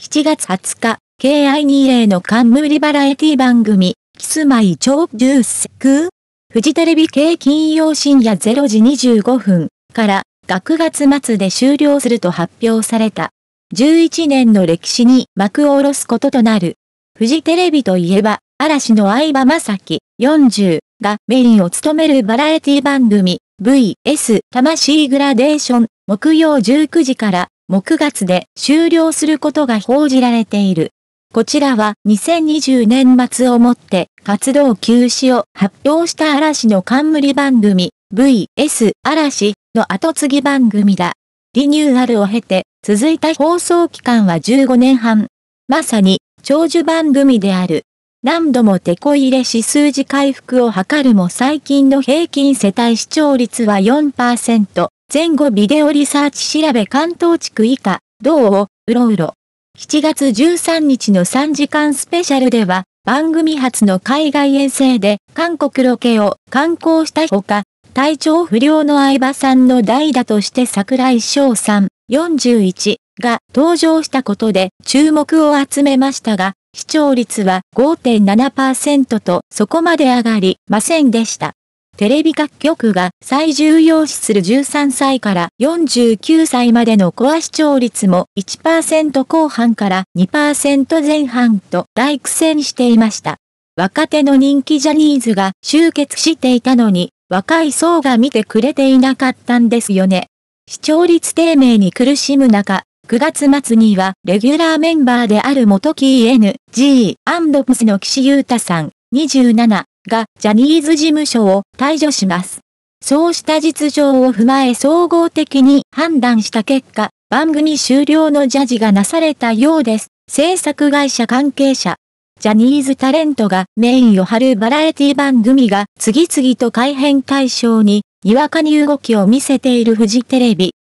7月20日、KI20 の冠バラエティ番組、キスマイ超ジュースクーフジテレビ系金曜深夜0時25分から、学月末で終了すると発表された。11年の歴史に幕を下ろすこととなる。フジテレビといえば、嵐の相葉雅紀40がメインを務めるバラエティ番組 VS 魂グラデーション木曜19時から木月で終了することが報じられている。こちらは2020年末をもって活動休止を発表した嵐の冠番組 VS 嵐の後継ぎ番組だ。リニューアルを経て続いた放送期間は15年半。まさに長寿番組である。何度も手こ入れし数字回復を図るも最近の平均世帯視聴率は4%。前後ビデオリサーチ調べ関東地区以下、道を、うろうろ。7月13日の3時間スペシャルでは、番組初の海外遠征で韓国ロケを観光したほか、体調不良の相葉さんの代打として桜井翔さん41が登場したことで注目を集めましたが、視聴率は5.7%とそこまで上がりませんでした。テレビ各局が最重要視する13歳から49歳までのコア視聴率も1%後半から2%前半と大苦戦していました。若手の人気ジャニーズが集結していたのに、若い層が見てくれていなかったんですよね。視聴率低迷に苦しむ中、9月末にはレギュラーメンバーである元 k NG& ム s の岸優太さん、27がジャニーズ事務所を退除します。そうした実情を踏まえ総合的に判断した結果、番組終了のジャジがなされたようです。制作会社関係者。ジャニーズタレントがメインを張るバラエティ番組が次々と改変解消に、にわかに動きを見せているフジテレビ。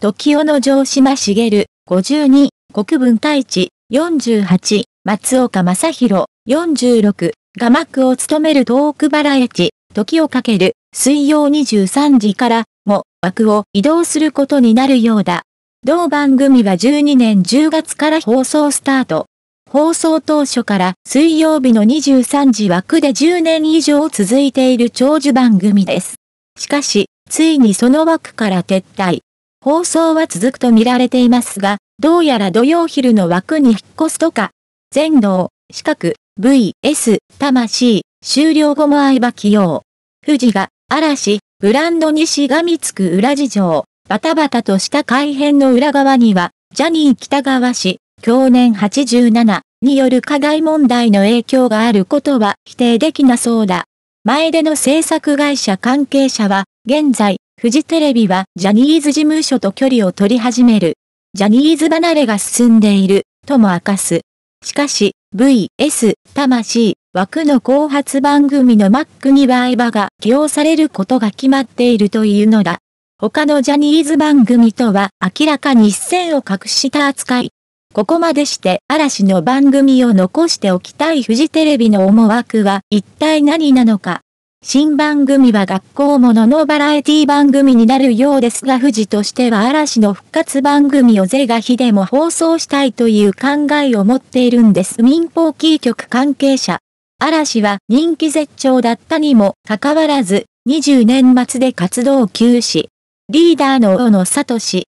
時代の城島茂、52、国分太一、48、松岡正宏、46。が幕を務めるトークバラエティ、時をかける、水曜23時からも枠を移動することになるようだ。同番組は12年10月から放送スタート。放送当初から水曜日の23時枠で10年以上続いている長寿番組です。しかし、ついにその枠から撤退。放送は続くと見られていますが、どうやら土曜昼の枠に引っ越すとか、全道、四角、VS 魂終了後も相葉起用。富士が嵐ブランドにしがみつく裏事情。バタバタとした改編の裏側にはジャニー北川氏去年87による加害問題の影響があることは否定できなそうだ。前での制作会社関係者は、現在、フジテレビはジャニーズ事務所と距離を取り始める。ジャニーズ離れが進んでいる、とも明かす。しかし、VS 魂枠の後発番組のマックには相ヴが起用されることが決まっているというのだ。他のジャニーズ番組とは明らかに一線を隠した扱い。ここまでして嵐の番組を残しておきたいフジテレビの思惑は一体何なのか。新番組は学校もののバラエティ番組になるようですが富士としては嵐の復活番組を是が非でも放送したいという考えを持っているんです民放キー局関係者。嵐は人気絶頂だったにもかかわらず20年末で活動休止。リーダーの小野聡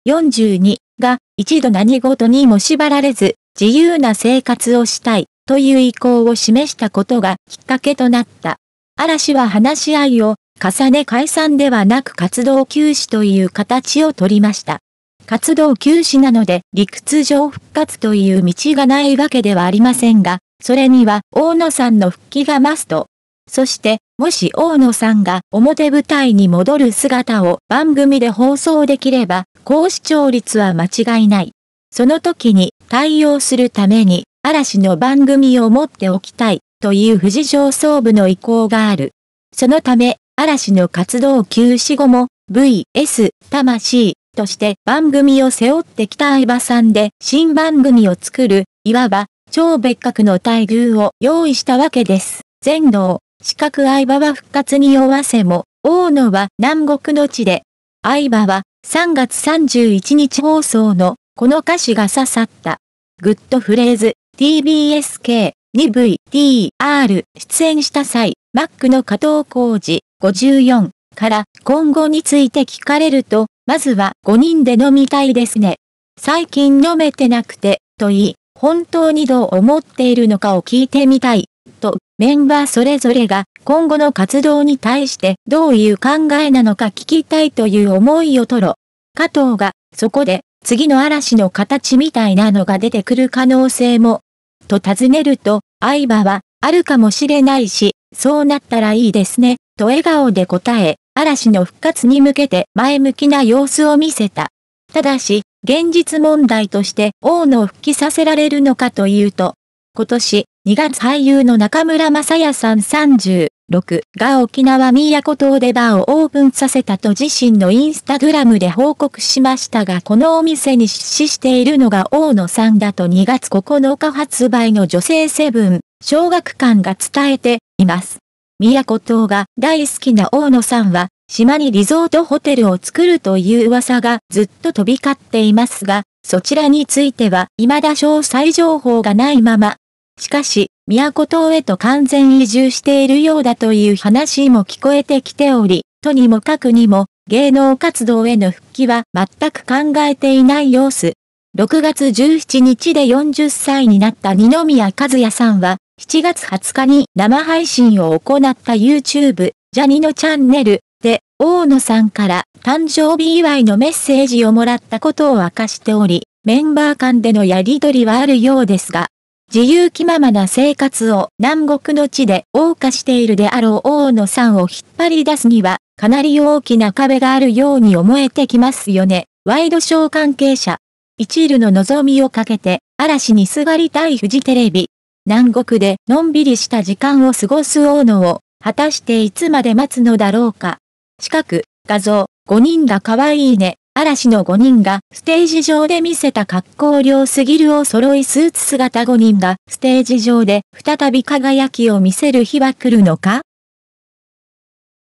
42が一度何事にも縛られず自由な生活をしたいという意向を示したことがきっかけとなった。嵐は話し合いを重ね解散ではなく活動休止という形をとりました。活動休止なので理屈上復活という道がないわけではありませんが、それには大野さんの復帰がマスト。そして、もし大野さんが表舞台に戻る姿を番組で放送できれば、高視聴率は間違いない。その時に対応するために、嵐の番組を持っておきたい。という富士上層部の意向がある。そのため、嵐の活動休止後も、VS 魂として番組を背負ってきた相葉さんで新番組を作る、いわば超別格の待遇を用意したわけです。全能、四角相葉は復活にわせも、大野は南国の地で、相葉は3月31日放送のこの歌詞が刺さった。グッドフレーズ TBSK 2VTR 出演した際、マックの加藤浩二54から今後について聞かれると、まずは5人で飲みたいですね。最近飲めてなくて、と言い、本当にどう思っているのかを聞いてみたい、と、メンバーそれぞれが今後の活動に対してどういう考えなのか聞きたいという思いをとろ。加藤が、そこで、次の嵐の形みたいなのが出てくる可能性もと尋ねると、相場は、あるかもしれないし、そうなったらいいですね、と笑顔で答え、嵐の復活に向けて前向きな様子を見せた。ただし、現実問題として大野を復帰させられるのかというと、今年2月俳優の中村正也さん30 6が沖縄宮古島でバーをオープンさせたと自身のインスタグラムで報告しましたがこのお店に出資しているのが大野さんだと2月9日発売の女性セブン小学館が伝えています。宮古島が大好きな大野さんは島にリゾートホテルを作るという噂がずっと飛び交っていますが、そちらについては未だ詳細情報がないまましかし、都島へと完全移住しているようだという話も聞こえてきており、とにもかくにも、芸能活動への復帰は全く考えていない様子。6月17日で40歳になった二宮和也さんは、7月20日に生配信を行った YouTube、ジャニのチャンネルで、大野さんから誕生日祝いのメッセージをもらったことを明かしており、メンバー間でのやりとりはあるようですが、自由気ままな生活を南国の地で謳歌しているであろう大野さんを引っ張り出すには、かなり大きな壁があるように思えてきますよね。ワイドショー関係者。一縷の望みをかけて、嵐にすがりたいフジテレビ。南国でのんびりした時間を過ごす大野を、果たしていつまで待つのだろうか。近く、画像、5人が可愛いね。嵐の5人がステージ上で見せた格好良すぎるお揃いスーツ姿5人がステージ上で再び輝きを見せる日は来るのか